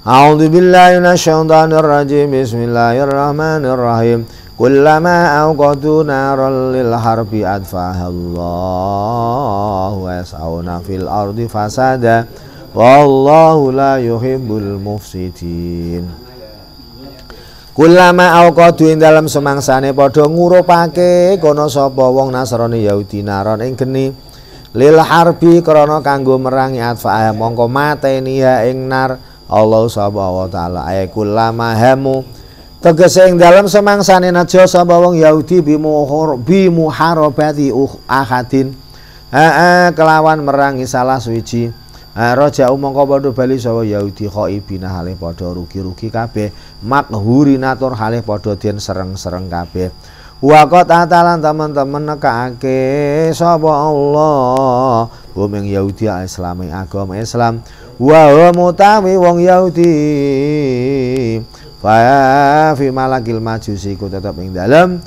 أعوذ بالله من الشيطان الرجيم بسم الله الرحمن الرحيم كلما أوقدوا نارا للحرب أطفأها الله ويسعون في الأرض فسادا والله لا يحب المفسدين Kulama ing dalam semangsane padha ngurupake kono sapa wong Nasrani Yahudi naron ing geni lil harbi krana kanggo merangi atfa mongko mateni ya ing nar Allah sapa wa taala hemu. hamu tegese ing dalem semangsane naja sapa wong Yahudi bimuhor bimuharabati uh, ahadin aa kelawan merangi salah suci ha, umong mongko padha bali koi Yahudi khaibina hale padha rugi-rugi kabeh maghuri natur hale padha tien sereng-sereng kabe wa qad atalan teman-teman nekake sapa Allah hum ing Yahudi ah, islami eh, agama Islam wa mutawi wong Yahudi fa fi malakil majusi ku tetep ing dalem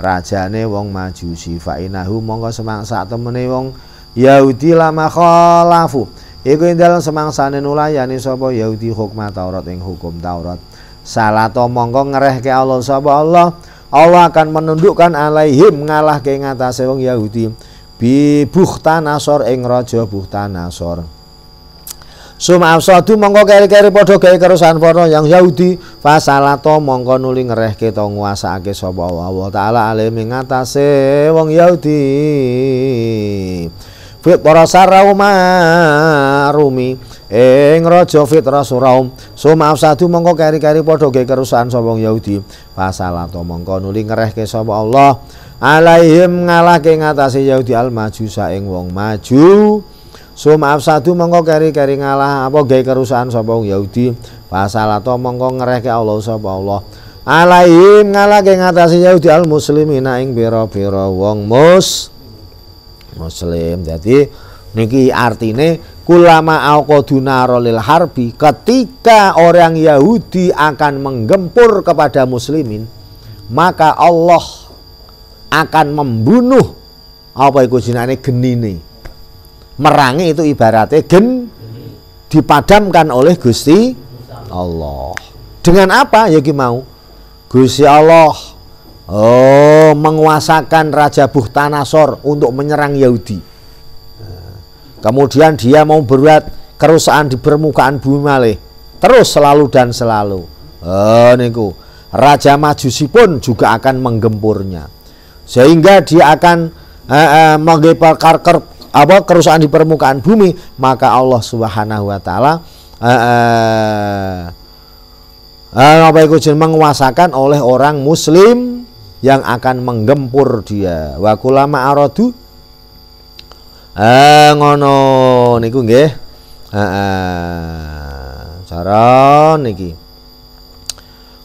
rajane wong majusi fa inahu mongko semangsa temene wong Yahudi lama khalafu iku ing dalem semangsane nulayani sapa Yahudi hukma Taurat ing hukum Taurat Salato to mongko ngerehke Allah sapa Allah Allah akan menundukkan alaihim ngalah ke ngatasé wong Yahudi bi asor, ing raja buhtanasor Sumafsadu mongko keri-keri padha gawe kerusahan para yang Yahudi fasalato mongko nuli ngerehke to nguasake sapa Allah taala alaihim ing ngatasé wong Yahudi Fit para marumi ing raja fitrasuraum sumaf sadu mongko keri-keri padha ge kerusakan sapa yaudi fasalato mongko nuli ngerehke sapa Allah alaihim ngalake ngatasi yaudi almaju saing wong maju sumaf sadu mongko keri-keri ngalah apa ge kerusakan sapa yaudi fasalato mongko ngerehke Allah sapa Allah alaihim ngalake ngatasi yaudi almuslimina ing pira-pira wong mus muslim dadi niki artine Kulama auqadunara lil harbi ketika orang Yahudi akan menggempur kepada muslimin maka Allah akan membunuh apa iku jenenge genine. Merangi itu ibaratnya gen dipadamkan oleh Gusti Allah. Dengan apa ya mau? Gusti Allah oh menguasakan Raja Buhtanasor untuk menyerang Yahudi Kemudian dia mau berbuat kerusakan di permukaan bumi malih. Terus selalu dan selalu. Eh niku, Raja Majusi pun juga akan menggempurnya. Sehingga dia akan eh, eh, ker apa kerusakan di permukaan bumi, maka Allah Subhanahu wa taala eh, eh, eh apa menguasakan oleh orang muslim yang akan menggempur dia. Wakulama aradu eh ngono niku nggih heeh cara niki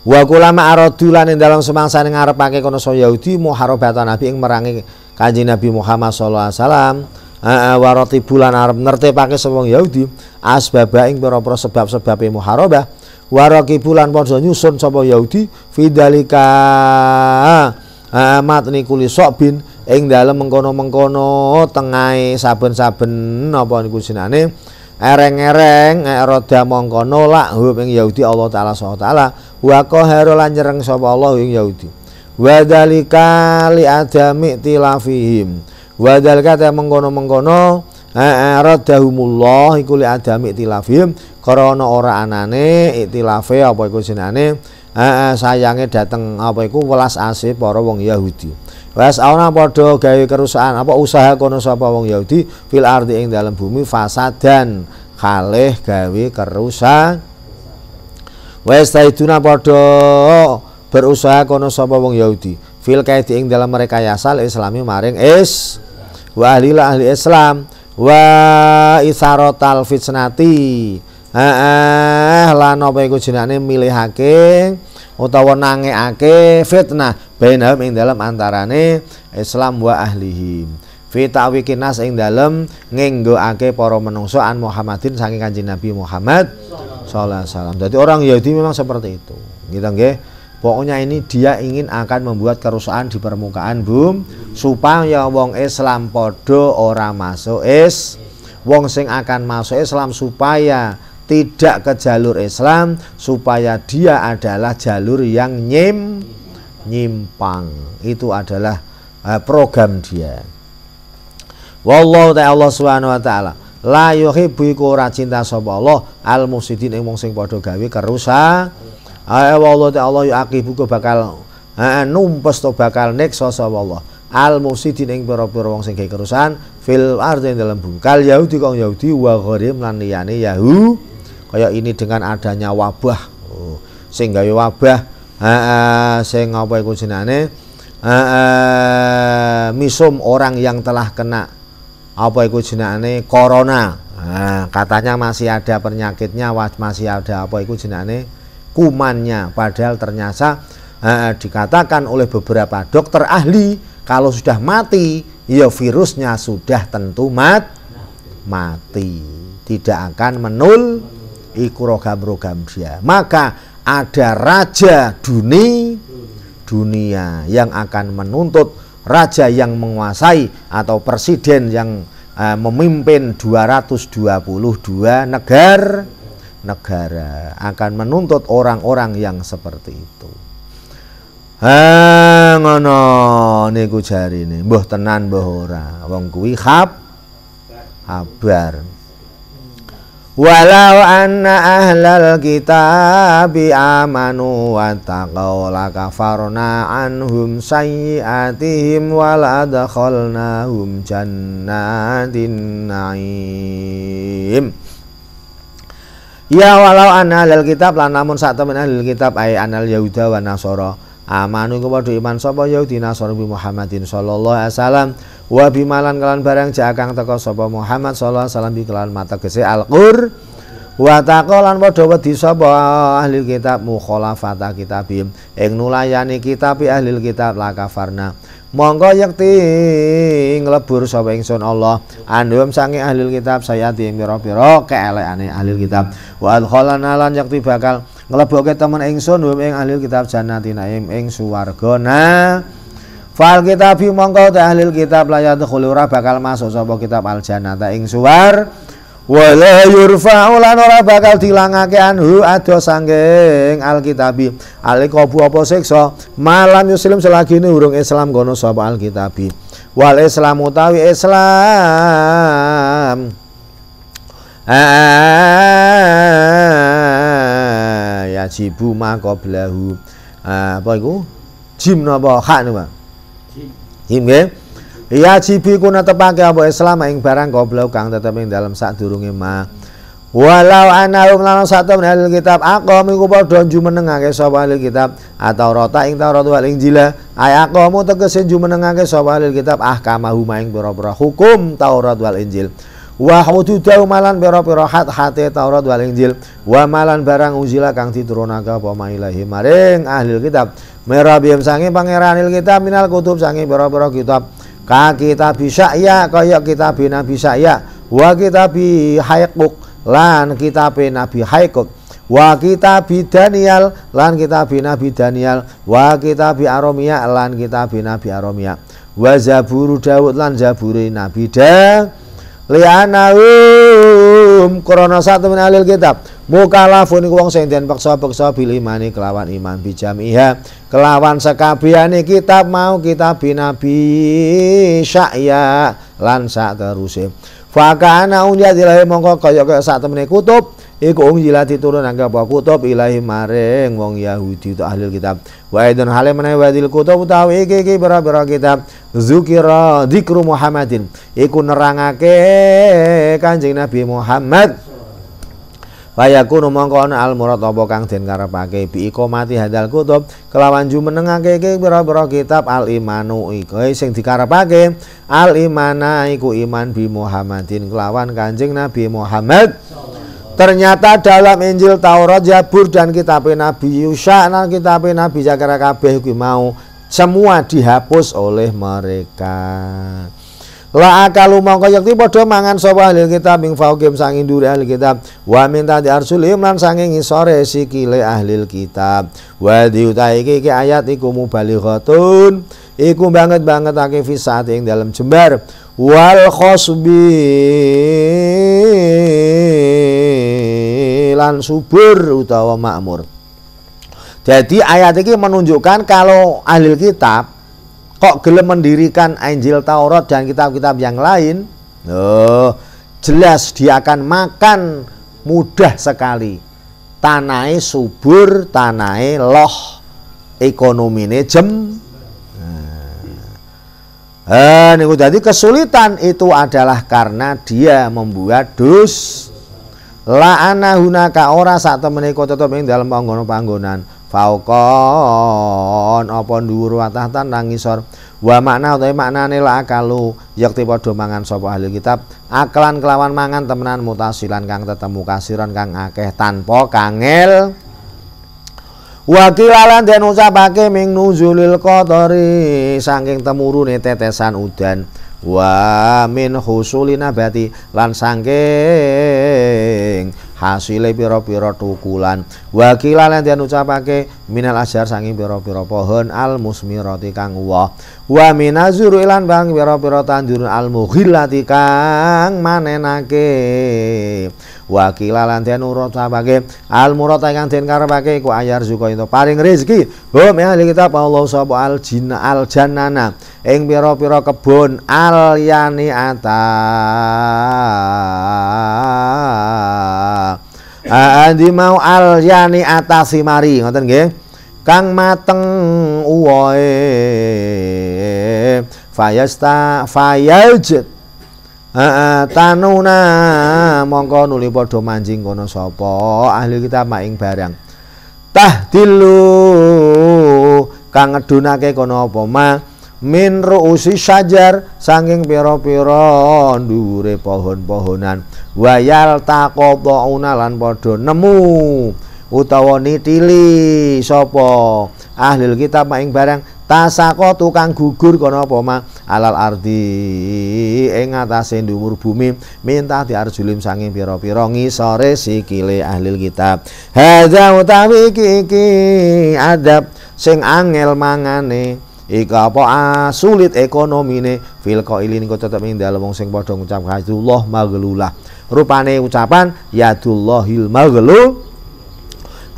Wa kulama aradu lan ing dalem semangsa ning ngarepake kono so Yahudi muharabatan Nabi ing merangi Kanjeng Nabi Muhammad sallallahu alaihi wasallam wa ratibu bulan arep nertepake sewong Yahudi asbaba ing pira-pira sebab-sebabe muharabah wa bulan ponso padha nyusun sapa Yahudi fidalika amat nikuli sok bin ing dalem mengkono-mengkono tengahe saben-saben napa niku jenane ereng-ereng roda mongko nolak hub ing Yahudi Allah taala subhanahu taala wa qahara lan nyereng sapa Allah ing Yahudi wa dalika li adami tilafihim wa dalika ta mengkono-mengkono aradahumullah eh, eh, iku li adami tilafihim karena ora anane itilafe apa iku jenane eh, sayange dateng apa iku welas asih para wong Yahudi Wes ana padha gawe kerusakan apa usaha kono sapa wong Yahudi fil ardi ing dalam bumi fasad dan kalih gawe kerusakan. Wes taiduna padha berusaha kono sapa wong Yahudi fil kaidi ing dalam mereka yasal islami maring is wa ahli ahli Islam wa isarotal fitnati Heeh, lan apa iku jenenge milihake utawa nangekake fitnah bainahum ing dalam antarane Islam wa ahlihi fi wikinas nas ing dalem ake poro menungso an Muhammadin saking Kanjeng Nabi Muhammad sallallahu alaihi Jadi orang Yahudi memang seperti itu. Gitu nggih. Pokoknya ini dia ingin akan membuat kerusuhan di permukaan bum supaya wong Islam podo ora masuk is wong sing akan masuk Islam supaya tidak ke jalur Islam supaya dia adalah jalur yang nyim nyimpang itu adalah uh, program dia wallahu ta'ala Allah subhanahu wa ta'ala la yuhibu iku ora cinta sapa Allah al musyidin ing wong sing padha gawe kerusak ae eh, wallahu ta'ala ku bakal uh, numpes to bakal niksa sapa Allah al musyidin ing pira-pira wong sing gawe kerusakan fil ardi dalam bumi kal yahudi kok yahudi wa gharim lan liyane yahu kaya ini dengan adanya wabah oh, sing gawe wabah uh, sing apa iku ane misum orang yang telah kena apa iku jenane corona katanya masih ada penyakitnya masih ada apa iku jenane kumannya padahal ternyata dikatakan oleh beberapa dokter ahli kalau sudah mati ya virusnya sudah tentu mat mati tidak akan menul ikurogam rogam dia maka ada raja duni dunia yang akan menuntut raja yang menguasai atau presiden yang e, memimpin 222 negara negara akan menuntut orang-orang yang seperti itu. Ha ngono niku jarine. Mbah tenan mbah ora. Wong kuwi khab kabar. Walau anna ahlal kitabi amanu wa taqaw lakafarna anhum sayyiatihim wal hum jannatin na'im Ya walau anna ahlal kitab lan namun saat temen ahlal kitab ay anal yahuda wa nasoro amanu kepada iman sopoh yahudi nasoro bi Muhammadin sallallahu alaihi wasallam wa bimalan kelan barang jakang teko sapa Muhammad sallallahu alaihi wasallam bi kelan mata gese Al-Qur wa taqolan padha wedi sapa ahli kitab mukhalafata kitabim ing nulayani kitab ahli kitab lakafarna mongko yakti nglebur sapa ingsun Allah andum sange ahli kitab sayati pira-pira keelekane ahli kitab wa adkhalana lan yakti bakal nglebokke temen ingsun hum ing ahli kitab jannatina ing suwargana Fal kitab mongko te ahli kitab la yadkhulu ora bakal masuk sapa kitab al jannata ing suwar la yurfa'u lan ora bakal dilangake anhu ado sangking alika bu apa siksa malam yuslim selagi ini urung islam gono sapa alkitabi wal islam utawi islam ah, ya jibu maqoblahu ah, apa iku jim napa hak niku Him nggih. Ya jibi ku netepake apa Islam ing barang goblok kang tetep ing dalem sadurunge ma. Walau anahum lanang satu menahil kitab Akom iku padha jumenengake sapa ahli kitab atau rota ing Taurat wal Injil ay aku tegese jumenengake sapa ahli kitab ahkamahuma ing pira-pira hukum Taurat wal Injil wa hududau malan pira-pira hat-hate Taurat wal Injil wa malan barang uzila kang diturunaka apa ilahi maring ahli kitab merabiyam sange il kitab minal kutub sange pira-pira kitab ka kitab bisa ya kaya kitab nabi saya wa kitab haykuk lan kitab nabi haykuk wa kitab Daniel lan kitab Nabi Daniel wa kitab Aromia lan kitab Nabi Aromia wa zaburu Daud lan Zaburi Nabi Daud lianahum krana satu menalil kitab mukallafun iku wong sing den paksa peksa bil imani kelawan iman bijamiha kelawan sekabehane kitab mau kita binabi sya'ya lan sak teruse fakana unyadilahi mongko kaya kaya sak temene kutub iku ung jilati turun angka bahwa kutub ilahi maring wong Yahudi itu ahli kitab wa idun halim menai wadil kutub utawi iki iki boro kitab zukira zikru Muhammadin iku nerangake Kanjeng Nabi Muhammad Fayakunu mongko ana al murad apa kang den karepake bi mati hadal kutub kelawan jumenengake iki pira-pira kitab al imanu iku eh, sing dikarepake al imana iku iman bi Muhammadin kelawan Kanjeng Nabi Muhammad Ternyata dalam Injil Taurat Zabur dan kitab Nabi Yusha dan kitab Nabi Zakaria kabeh mau semua dihapus oleh mereka. La akalu mongko yakti padha mangan sapa ahli kitab ing game sang dhuwure ahli kitab wa min tadi arsulim lan sanging isore sikile ahli kitab. Wa diuta iki iki ayat iku mubalighatun iku banget banget ake fisat ing dalam jembar wal khosbi lan subur utawa makmur. Jadi ayat ini menunjukkan kalau ahli kitab kok gelem mendirikan Injil Taurat dan kitab-kitab yang lain, oh, jelas dia akan makan mudah sekali. Tanai subur, tanai loh, ekonomi jem. Nah, eh, jadi kesulitan itu adalah karena dia membuat dus la'ana hunaka ora sak temene iku tetep ing dalem panggonan-panggonan faukon apa dhuwur watahtan nang ngisor wa makna utawi maknane la akalu yakti padha mangan sapa ahli kitab Aklan kelawan mangan temenan mutasilan kang tetemu kasiran kang akeh tanpa kangel Wakilalan den ucapake ming nuzulil kotori saking temurune tetesan udan wa min husuli nabati lan sangking hasile piro-piro tukulan Wakilah kila lan den ucapake minal ajar sangi piro-piro pohon al musmirati kang uwah wa minazuru ilan bang piro-piro tanjuran al mughillati kang manenake Wakilah kila lan den ucapake al murata kang den karepake ku ayar juga itu paling rezeki hum ya kitab Allah sapa al jinna al janana. ing piro-piro kebun al yani ata Andi mau alyani atasi mari ngoten nggih. Kang mateng uwae. Fayasta fayaj. Heeh, tanuna mongko nuli padha mancing kono sapa ahli kita mak ing barang. Tah kang ngedunake kono apa mah min usi sajar sanging pira-pira Ndure pohon-pohonan wayal taqaduna lan padha nemu utawa nitili sapa ahli kitab maing barang tasako tukang gugur kono apa mah alal ardi ing atase dhuwur bumi minta diarjulim sanging pira-pira ngisore sikile ahli kitab hadza utawi adab sing angel mangane Iku apa ah, sulit ekonomi ekonomine fil qailin iku tetep ing dalem wong sing padha ngucap hasbunallah maghlulah. Rupane ucapan yadullahil maghlul.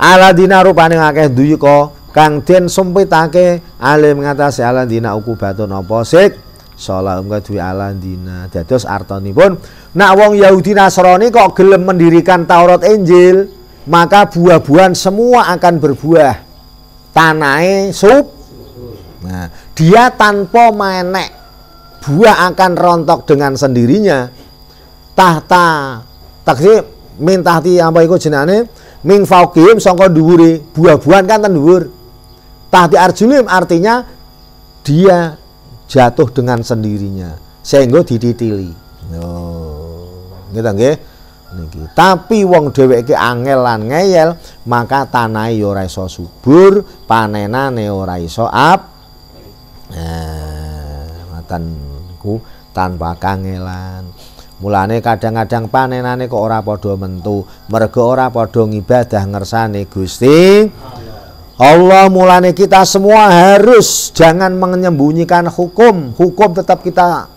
aladina rupane akeh duyuka kang den sempitake alim ngatasi aladina ukubatun apa sik Sholahum kedui aladina. Dados pun. Nak wong Yahudi Nasrani kok gelem mendirikan Taurat Injil Maka buah-buahan semua akan berbuah Tanai sup Nah, dia tanpa menek buah akan rontok dengan sendirinya. Tahta taksi mintahti apa iku jenane ming faukim songko duri Buah-buahan kan tendur. Tahti arjulim artinya dia jatuh dengan sendirinya sehingga dititili. Oh. Ngerti niki. Tapi wong dheweke angel lan ngeyel, maka tanai ora iso subur, panenane ora iso up eh, matenku tanpa kangelan Mulane kadang-kadang panenane kok ora padha mentu, mergo ora padha ngibadah ngersane Gusti. Allah mulane kita semua harus jangan menyembunyikan hukum, hukum tetap kita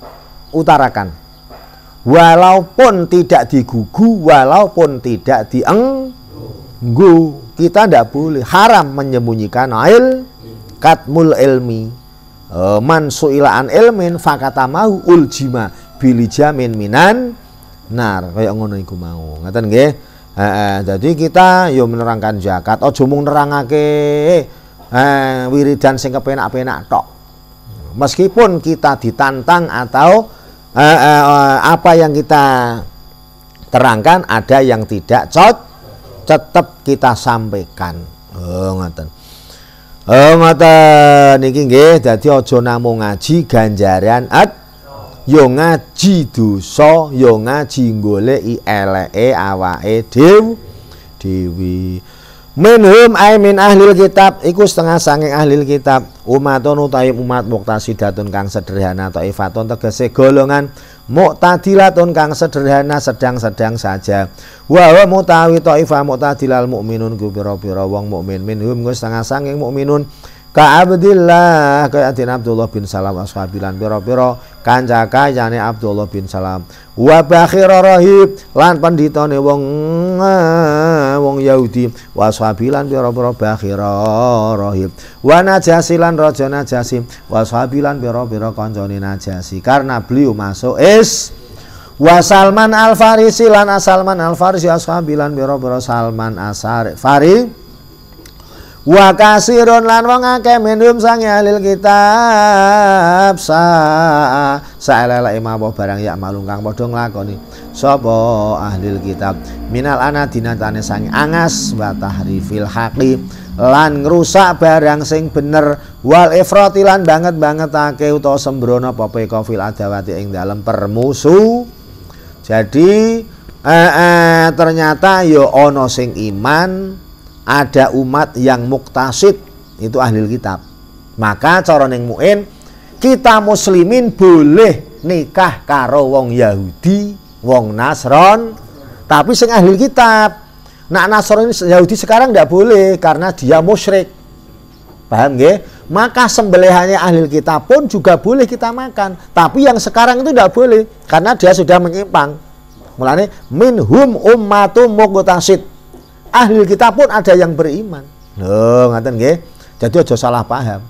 utarakan. Walaupun tidak digugu, walaupun tidak dienggu, kita tidak boleh haram menyembunyikan ail katmul ilmi. E, man suila an ilmin fakata mau uljima jamin minan nar kayak ngono iku mau ngaten nggih eh, jadi kita yo menerangkan zakat aja mung nerangake eh, wiridan sing kepenak-penak tok meskipun kita ditantang atau eh, eh, apa yang kita terangkan ada yang tidak cocok tetap kita sampaikan oh, ngaten Oh ngoten niki nggih dadi aja namung ngaji ganjaran at yo ya ngaji dosa yo ya ngaji e eleke awake dew dewi minhum ay min ahlil kitab iku setengah sanging ahlil kitab umatun utawi umat muktasidatun kang sederhana taifatun tegese golongan mu'tadilatun kang sederhana sedang-sedang saja wa wa mutawi taifah mu'tadilal mukminun ku pira-pira wong mukmin minhum ku sanging mukminun ka Abdillah kaya Adin Abdullah bin Salam ashabilan biro biro kanca-kancane Abdullah bin Salam wa bakhira rahib lan penditane wong eh, wong Yahudi wa ashabilan biro biro bakhira rahib wa najasi lan raja najasi wa ashabilan biro pira kancane najasi karena beliau masuk is wa Salman Al Farisi lan Asalman Al Farisi ashabilan biro biro Salman Asari Farisi wa kasirun lan wong akeh minum sang ahlil kitab sa saelele mawah barang ya malung kang padha nglakoni sapa ahlil kitab minal ana dinatane sang angas wa tahrifil haqi lan ngrusak barang sing bener wal ifrati lan banget banget ake utawa sembrono pope kofil adawati ing dalem permusu jadi eh, eh, ternyata yo ya ono sing iman ada umat yang muktasid itu ahli kitab maka cara yang muin kita muslimin boleh nikah karo wong Yahudi wong Nasron tapi sing ahli kitab nak Nasron Yahudi sekarang tidak boleh karena dia musyrik paham gak? maka sembelihannya ahli kitab pun juga boleh kita makan tapi yang sekarang itu tidak boleh karena dia sudah menyimpang mulane minhum ummatum muktasid ahli kita pun ada yang beriman Loh, ngaten nggih jadi aja salah paham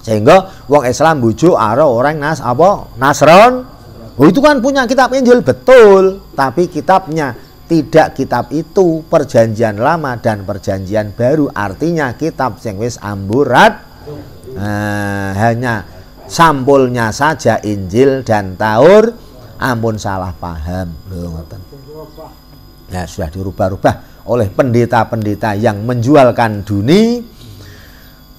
sehingga wong Islam bujuk arah orang nas apa Nasron oh, itu kan punya kitab Injil betul tapi kitabnya tidak kitab itu perjanjian lama dan perjanjian baru artinya kitab sing wis amburat nah, hanya sampulnya saja Injil dan Taur ampun salah paham Loh, ya sudah dirubah-rubah oleh pendeta-pendeta yang menjualkan duni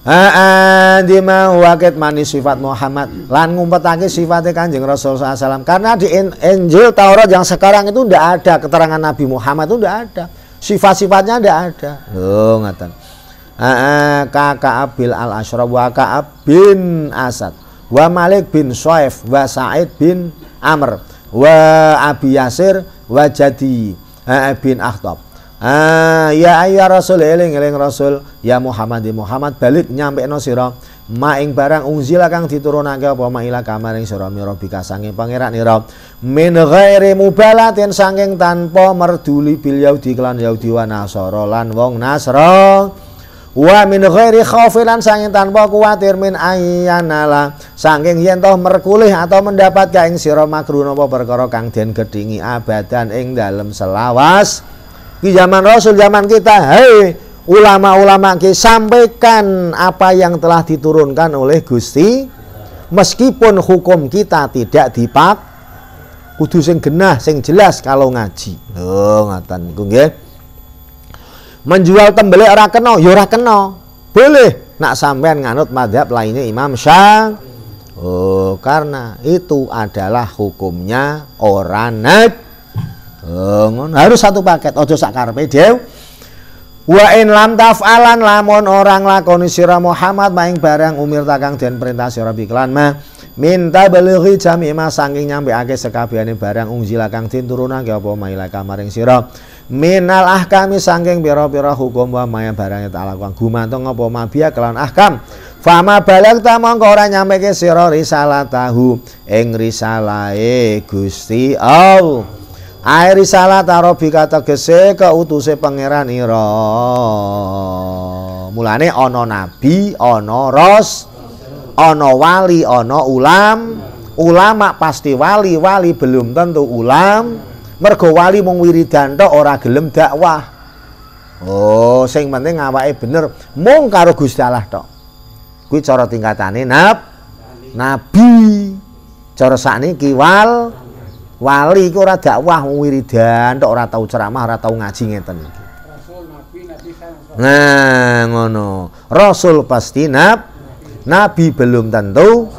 Adima waket manis sifat Muhammad lan ngumpetake sifatnya kanjeng Rasul SAW karena di Injil Taurat yang sekarang itu tidak ada keterangan Nabi Muhammad itu ndak ada sifat-sifatnya ndak ada loh ngatan kakak Abil al Ashraf wa kakak bin Asad wa Malik bin Soef wa Said bin Amr wa Abi Yasir wa Jadi eh, bin Akhtab Ah, ya ayu Rasul eling eling Rasul, ya Muhammad di Muhammad balik nyampe no sira. Maing barang unzila kang diturunake apa ila kamaring sira mira bika pangeran ira. Min ghairi mubalatin sanging tanpa merduli bil yaudi kelan yaudi wa nasara lan wong nasra. Wa min ghairi khaufilan sanging tanpa kuwatir min ayyanala sanging yen toh merkulih atau mendapat kaing sira magrun apa perkara kang den gedhingi abadan ing dalem selawas di zaman Rasul zaman kita hei ulama-ulama kita sampaikan apa yang telah diturunkan oleh Gusti meskipun hukum kita tidak dipak kudu sing genah sing jelas kalau ngaji oh ngatan niku menjual tembeli ora kena ya ora boleh nak sampean nganut madhab lainnya Imam Syang. oh karena itu adalah hukumnya orang net. Oh, harus satu paket ojo sak karepe dew wa in lam taf'alan lamun orang lakoni sira Muhammad maing barang umir takang dan perintah sira biklan mah minta belighi jami ma saking ake sekabiani barang din turunan diturunake apa mailaka maring sira minal ahkami saking piro piro hukum wa maya barang tak lakukan gumantung apa mabia kelawan ahkam fama balik tamong kora nyampe ke sira risalah tahu ing e Gusti Allah Air risalah taro bikata gese keutuse pangeran ira. Mulane ono nabi, ono ros, ono wali, ono ulam. Ulama pasti wali, wali belum tentu ulam. Mergo wali mung wiridan tok ora gelem dakwah. Oh, sing penting awake bener mung karo Gusti Allah tok. Kuwi cara tingkatane nab nabi. Cara sakniki wal Wali iku ora dakwah wong wiridan tok ora tau ceramah, ora tau ngaji ngeten iki. Kan. Nah, ngono. Rasul pasti nab, nabi belum tentu,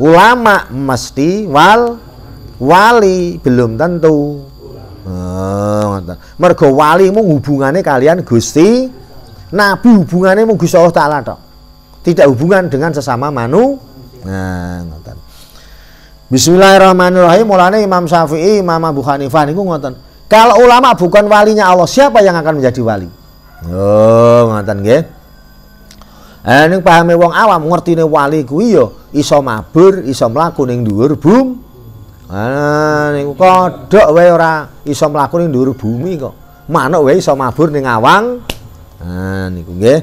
ulama mesti wal, wali belum tentu. Oh, Mergo wali mu hubungannya kalian Gusti, nabi hubungannya mu Gusti Allah Taala Tidak hubungan dengan sesama manu. Nah, ngoten. Bismillahirrahmanirrahim mulane Imam Syafi'i, Imam Abu Hanifah niku ngoten. Kalau ulama bukan walinya Allah, siapa yang akan menjadi wali? Oh, ngoten nggih. Eh ning pahame wong awam ngertine wali kuwi iyo ya iso mabur, iso mlaku ning dhuwur bum. Ah niku kodhok wae ora iso mlaku ning dhuwur bumi kok. Manuk wae iso mabur ning awang. Ah niku nggih.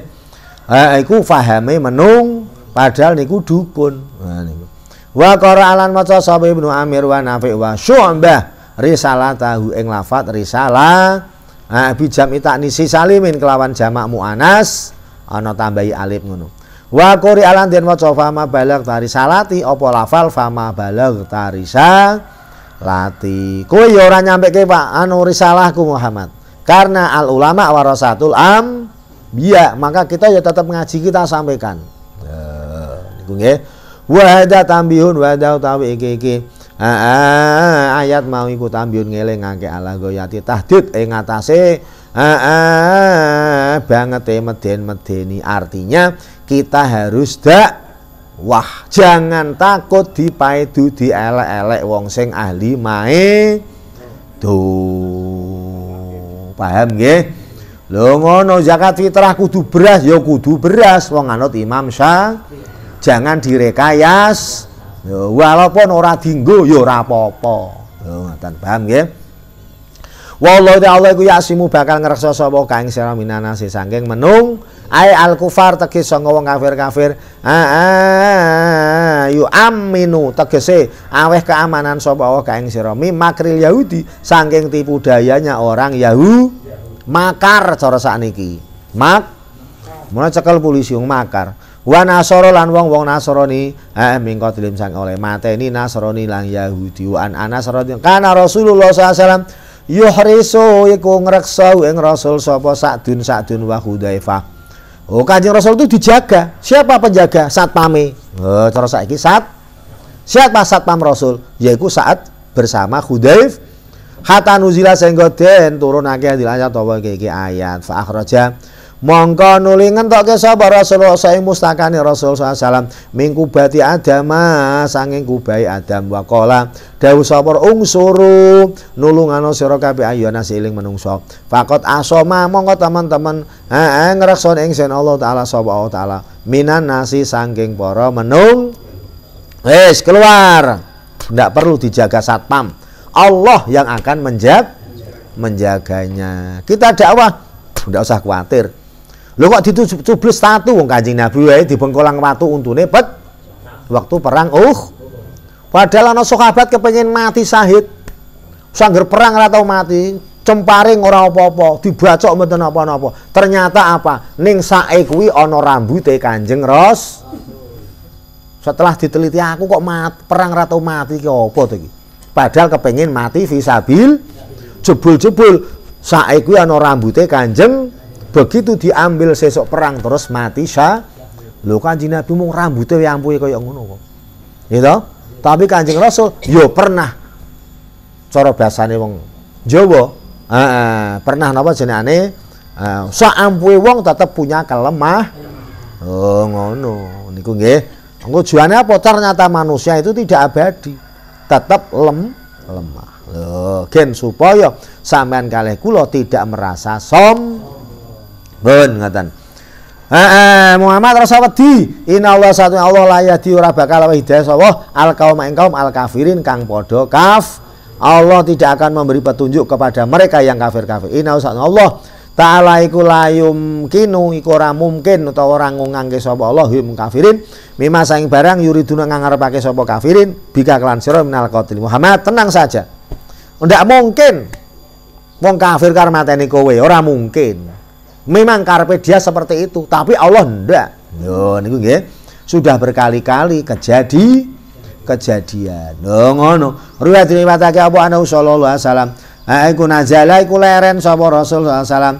Eh iku pahami menung padahal niku dukun. Nah niku wa qara alan maca sapa Ibnu Amir wa Nafi wa Syu'bah risalah tahu ing lafat risalah nah, bijam itaknisi salimin kelawan jamak mu'anas ana tambahi alif ngono wa qari alan den maca fama ma balagh tarisalati apa lafal fama balag tarisa lati kowe ya ora nyampeke Pak anu risalahku Muhammad karena al ulama warasatul am biya maka kita ya tetap ngaji kita sampaikan ya, niku nggih wahada tambihun wahada utawi iki iki ayat mau iku tambihun ngelingake ala goyati tahdid ing atase banget e meden-medeni artinya kita harus dak Wah, jangan takut di di dielek-elek wong sing ahli mae. Tuh. Paham nggih? Lho ngono zakat fitrah kudu beras ya kudu beras wong anut Imam sya jangan direkayas ya, walaupun ora dinggo yo ya ora apa-apa ya, ngoten paham nggih Wallahu Allah iku yasimu bakal ngrekso sapa kang sira minanase saking menung ai al kufar tegese sanga wong kafir-kafir yu aminu tegese aweh keamanan sapa wa kang sira makril yahudi saking tipu dayanya orang yahu makar cara sakniki mak mulai cekel polisi makar wa nasoro lan wong-wong Nasrani eh mingkot qatlim sang oleh mateni Nasrani lan Yahudi wa an Anas Karena kana Rasulullah SAW, alaihi wasallam yuhrisu iku ngreksa ing Rasul dun, sakdun dun wa Hudzaifah Oh kajian Rasul itu dijaga. Siapa penjaga? Satpame. Oh, terus saiki sat Siapa satpam Rasul? Yaiku saat bersama hudaif Hatta nuzila sehingga den turunake dilanjut tawa kiki ayat fa akhraja Mongko nuli ngentokke sapa Rasulullah sae mustakane Rasul sallallahu mingku bati Adam sanging kubai Adam waqala dawuh sapa ungsuru nulungana sira kabeh ayana siling menungso fakot asoma mongko teman-teman heeh ngrekson ing sen Allah taala sapa Allah taala minan nasi sanging para menung wis keluar ndak perlu dijaga satpam Allah yang akan menjaga menjaganya kita dakwah ndak usah khawatir Lho kok dicublos satu wong Kanjeng Nabi wae dibengkolang watu untune pet waktu perang uh. Padahal ana sahabat kepengin mati sahid. Sangger perang ora tau mati, cemparing ora apa-apa, dibacok mboten apa-apa. Ternyata apa? Ning sae kuwi ana rambute Kanjeng Ros. Setelah diteliti aku kok mat, perang ora mati ki apa to Padahal kepengen mati visabil jebul-jebul sae kuwi ana rambute Kanjeng begitu diambil sesok perang terus mati sya lho kanjeng Nabi rambutnya yang ampuhe kayak ngono gitu tapi kanjeng Rasul yo pernah cara bahasane wong Jawa eh, pernah napa jenenge eh, sak ampuhe wong tetap punya kelemah oh ngono niku nggih tujuannya apa ternyata manusia itu tidak abadi tetap lem lemah lho gen supaya sampean kalih kula tidak merasa som Bun ngatan. eh Muhammad rasa di Inna Allah satu Allah la yahdi ora bakal hidayah sapa al qaum kaum al kafirin kang padha kaf. Allah tidak akan memberi petunjuk kepada mereka yang kafir-kafir. Inna Allah Ta'ala iku layum kinu iku ora mungkin utawa ora ngungangke sapa Allah hum kafirin mimma saing barang yuriduna ngarepake sapa kafirin bika kelan sira minal qatil Muhammad tenang saja ndak mungkin wong kafir karo mateni kowe ora mungkin Memang karpe dia seperti itu, tapi Allah ndak. Yo niku nggih. Sudah berkali-kali kejadi kejadian. Yo ngono. Riwayat riwayatake apa ana sallallahu alaihi wasallam. Aku najala iku leren sapa Rasul sallallahu alaihi wasallam.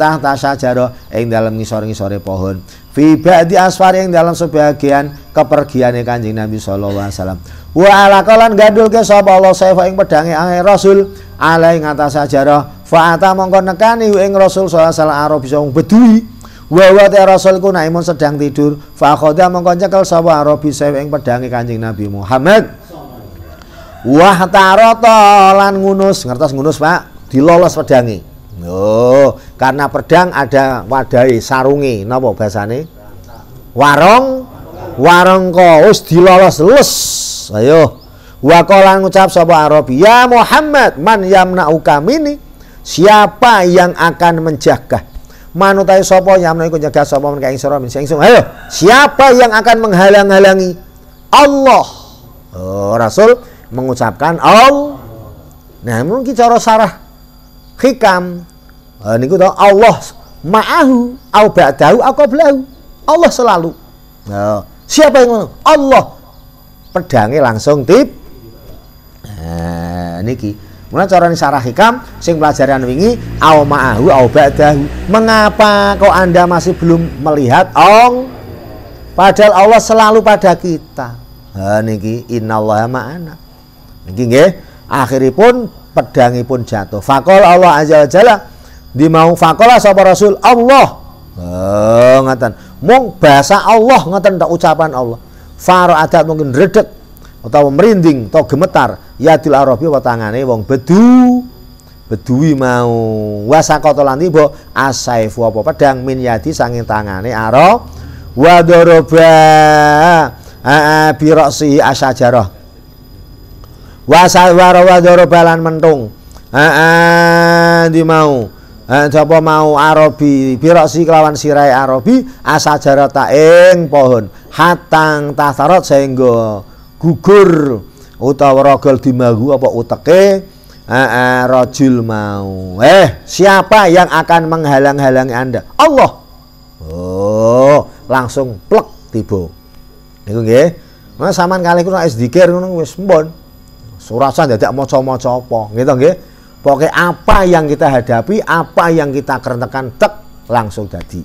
tahta sajaro ing dalam ngisor-ngisore pohon fi ba'di asfar ing dalam sebagian kepergiane Kanjeng Nabi sallallahu alaihi wasallam wa ala kalan gadulke sapa Allah saifa ing pedange Rasul alaih ing sajaro Fa'ata mongko nekani ing Rasul sallallahu alaihi wasallam bedui wa wa ta Rasul ku naimun sedang tidur fa khadha mongko nyekel sapa Arabi ing pedangi Kanjeng Nabi Muhammad Wah tarata lan ngunus ngertos ngunus Pak dilolos pedangi Oh, karena pedang ada wadai sarungi napa bahasane? Warong warong wis dilolos les. Ayo. Wa ngucap sapa Arabi, "Ya Muhammad, man ukam ini siapa yang akan menjaga manutai sopo yang iku jaga sopo men yang sira min sing ayo siapa yang akan menghalang-halangi Allah oh, Rasul mengucapkan Allah nah mungkin cara sarah hikam oh, eh, ini to Allah ma'ahu au ba'dahu au qablahu Allah selalu oh, siapa yang ngono Allah pedangnya langsung tip nah niki cara carane sarah hikam sing pelajaran wingi au ma'ahu au ba'dahu. Mengapa kok Anda masih belum melihat ong? Padahal Allah selalu pada kita. Ha niki allah ma'ana. Niki nggih akhiripun pedangipun jatuh. Fakol Allah aja wa jalla di mau fakola sahabat Rasul Allah. Oh, Mung bahasa Allah ngatan tak ucapan Allah. Faro adat mungkin redek atau merinding atau gemetar yadil arabi wa tangane wong bedu beduwi mau wasa kota lan tiba asaifu apa pedang min yadi sanging tangane aro wa daraba bi ra'si asajarah wasawara wa daraba lan mentung di mau Coba mau arabi si kelawan sirai arabi asajarata taeng pohon hatang tasarot sehingga gugur utawa rogol dimahu apa uteke eh, ah, ah, rojul mau eh siapa yang akan menghalang-halangi anda Allah oh langsung plek tiba niku nggih nah sampean kali ku nek zikir ngono wis mbon surasan dadak maca-maca apa gitu nggih pokoknya apa yang kita hadapi apa yang kita kerentekan tek langsung jadi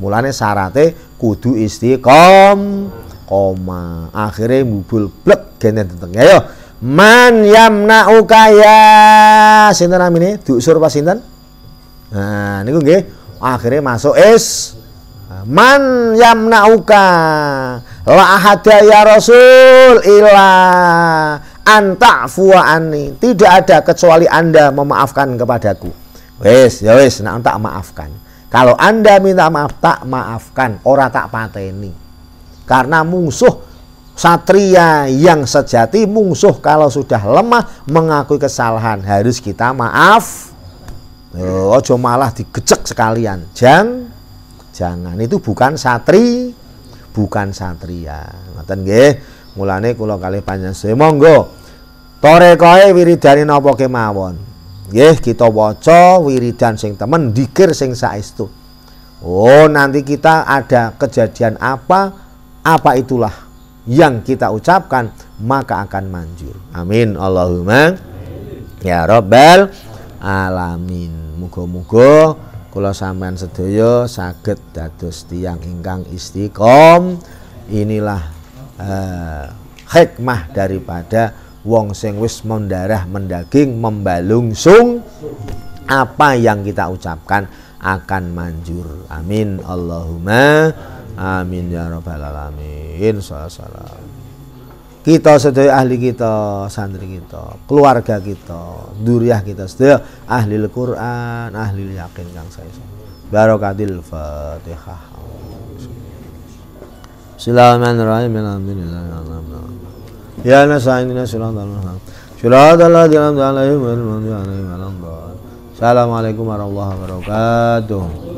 mulane syaratnya kudu istiqom koma akhirnya bubul blek genen tenteng ya yo ya. man nauka ya sinten amine duksur pas sinten nah niku nggih akhirnya masuk is man nauka la ahada ya rasul ila anta ani tidak ada kecuali anda memaafkan kepadaku wes ya wes nak tak maafkan kalau anda minta maaf tak maafkan ora tak pateni karena musuh satria yang sejati musuh kalau sudah lemah mengakui kesalahan harus kita maaf. Oh, ojo malah digejek sekalian. Jang jangan itu bukan satri bukan satria. Ngoten nggih. Mulane kula kalih panjenengan sedaya monggo torekae wiridane napa kemawon. Nggih, kita waca wiridan sing temen, dikir sing saestu. Oh, nanti kita ada kejadian apa apa itulah yang kita ucapkan maka akan manjur. Amin. Allahumma ya robbal alamin. Mugo mugo, kalau sampean sedaya saged dados tiang ingkang istiqom. Inilah eh, hikmah daripada wong sing wis mendarah mendaging membalung sung. apa yang kita ucapkan akan manjur. Amin. Allahumma Amin ya robbal alamin. Salam. Kita sedaya ahli kita, santri kita, keluarga kita, duriah kita sedaya ahli Al-Qur'an, ahli yakin kang saya. Barokatil Fatihah. Bismillahirrahmanirrahim. Alhamdulillah. Ya nasainina sallallahu Syurada Allah dalam alaihim wa Assalamualaikum warahmatullahi wabarakatuh.